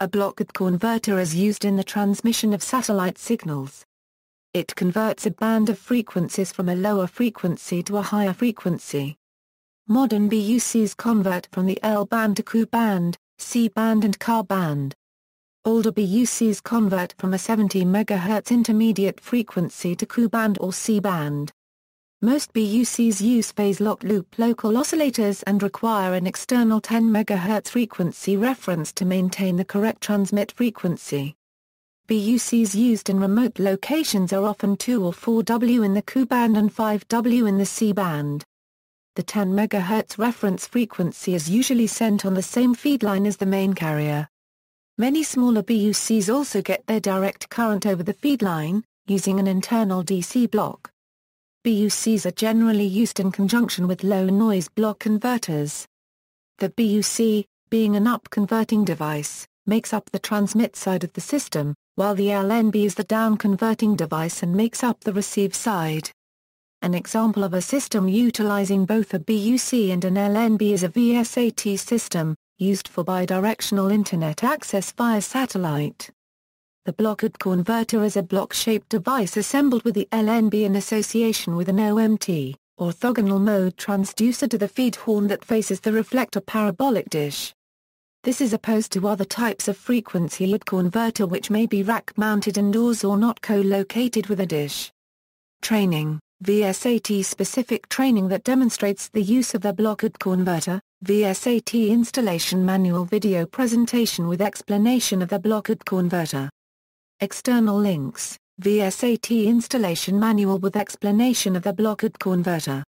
A blocked converter is used in the transmission of satellite signals. It converts a band of frequencies from a lower frequency to a higher frequency. Modern BUCs convert from the L band to Ku band, C band and Ka band. Older BUCs convert from a 70 MHz intermediate frequency to Ku band or C band. Most BUCs use phase-locked loop local oscillators and require an external 10 MHz frequency reference to maintain the correct transmit frequency. BUCs used in remote locations are often 2 or 4W in the Ku band and 5W in the C band. The 10 MHz reference frequency is usually sent on the same feedline as the main carrier. Many smaller BUCs also get their direct current over the feedline, using an internal DC block. BUCs are generally used in conjunction with low-noise block converters. The BUC, being an up-converting device, makes up the transmit side of the system, while the LNB is the down-converting device and makes up the receive side. An example of a system utilizing both a BUC and an LNB is a VSAT system, used for bidirectional Internet access via satellite. The blockade converter is a block-shaped device assembled with the LNB in association with an OMT, orthogonal mode transducer to the feed horn that faces the reflector parabolic dish. This is opposed to other types of frequency LID converter which may be rack-mounted indoors or not co-located with a dish. Training VSAT-specific training that demonstrates the use of the blockade converter, VSAT installation manual video presentation with explanation of the blockade converter. External links, VSAT installation manual with explanation of the blocked converter.